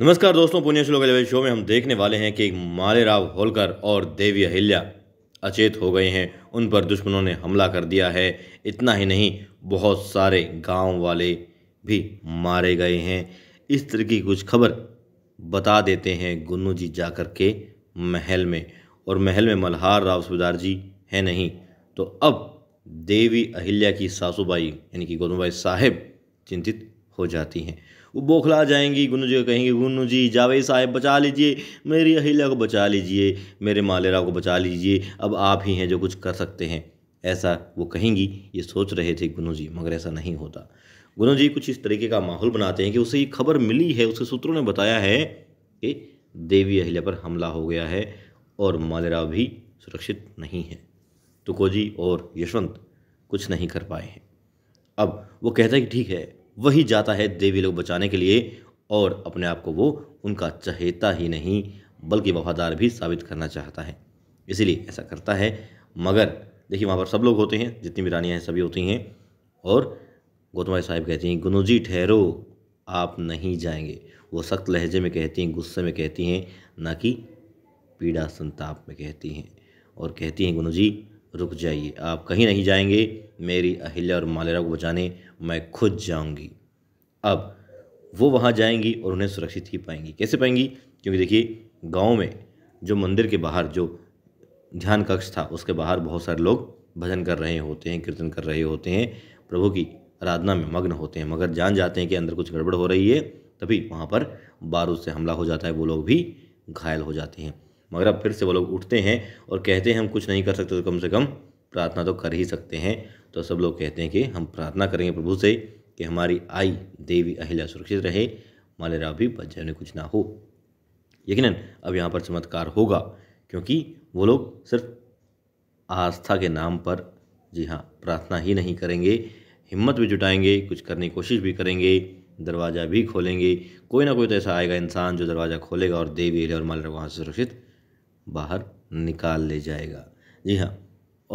नमस्कार दोस्तों पुण्य श्लोक एलेवन शो में हम देखने वाले हैं कि माले राव होलकर और देवी अहिल्या अचेत हो गए हैं उन पर दुश्मनों ने हमला कर दिया है इतना ही नहीं बहुत सारे गांव वाले भी मारे गए हैं इस तरह की कुछ खबर बता देते हैं गुन्नू जी जाकर के महल में और महल में मल्हार राव सुबेदार जी हैं नहीं तो अब देवी अहिल्या की सासूबाई यानी कि गोनूबाई साहेब चिंतित हो जाती हैं वो बौखला जाएंगी गुन्नू जी कहेंगे गुन्नू जी जावेद साहब बचा लीजिए मेरी अहिल्या को बचा लीजिए मेरे मालेरा को बचा लीजिए अब आप ही हैं जो कुछ कर सकते हैं ऐसा वो कहेंगी ये सोच रहे थे गुनू जी मगर ऐसा नहीं होता गुनू जी कुछ इस तरीके का माहौल बनाते हैं कि उसे ये खबर मिली है उसके सूत्रों ने बताया है कि देवी अहिल्या पर हमला हो गया है और मालेराव भी सुरक्षित नहीं है तुकोजी और यशवंत कुछ नहीं कर पाए हैं अब वो कहता है कि ठीक है वही जाता है देवी लोग बचाने के लिए और अपने आप को वो उनका चहेता ही नहीं बल्कि वफादार भी साबित करना चाहता है इसीलिए ऐसा करता है मगर देखिए वहाँ पर सब लोग होते हैं जितनी भी रानियाँ हैं सभी होती हैं और गौतम साहिब कहती हैं जी ठहरो आप नहीं जाएंगे वो सख्त लहजे में कहती हैं गुस्से में कहती हैं ना कि पीड़ा संताप में कहती हैं और कहती हैं जी रुक जाइए आप कहीं नहीं जाएंगे मेरी अहिल्या और मालेरा को बचाने मैं खुद जाऊंगी अब वो वहाँ जाएंगी और उन्हें सुरक्षित ही पाएंगी कैसे पाएंगी क्योंकि देखिए गांव में जो मंदिर के बाहर जो ध्यान कक्ष था उसके बाहर बहुत सारे लोग भजन कर रहे होते हैं कीर्तन कर रहे होते हैं प्रभु की आराधना में मग्न होते हैं मगर जान जाते हैं कि अंदर कुछ गड़बड़ हो रही है तभी वहाँ पर बारूद से हमला हो जाता है वो लोग भी घायल हो जाते हैं मगर अब फिर से वो लोग उठते हैं और कहते हैं हम कुछ नहीं कर सकते तो कम से कम प्रार्थना तो कर ही सकते हैं तो सब लोग कहते हैं कि हम प्रार्थना करेंगे प्रभु से कि हमारी आई देवी अहिल्या सुरक्षित रहे मालेरा भी बच कुछ ना हो यकीन अब यहाँ पर चमत्कार होगा क्योंकि वो लोग सिर्फ आस्था के नाम पर जी हाँ प्रार्थना ही नहीं करेंगे हिम्मत भी जुटाएंगे कुछ करने की कोशिश भी करेंगे दरवाज़ा भी खोलेंगे कोई ना कोई तो ऐसा आएगा इंसान जो दरवाज़ा खोलेगा और देवी और मालेरा वहाँ से सुरक्षित बाहर निकाल ले जाएगा जी हाँ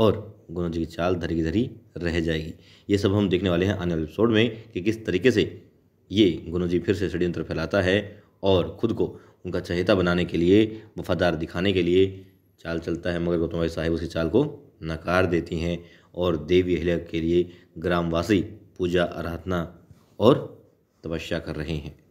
और गुरु जी की चाल धरी की धरी रह जाएगी ये सब हम देखने वाले हैं आने वाले एपिसोड में कि किस तरीके से ये गुरु जी फिर से षड्यंत्र फैलाता है और ख़ुद को उनका चहेता बनाने के लिए वफादार दिखाने के लिए चाल चलता है मगर गौतम भाई साहिब उसकी चाल को नकार देती हैं और देवी अहल्या के लिए ग्रामवासी पूजा आराधना और तपस्या कर रहे हैं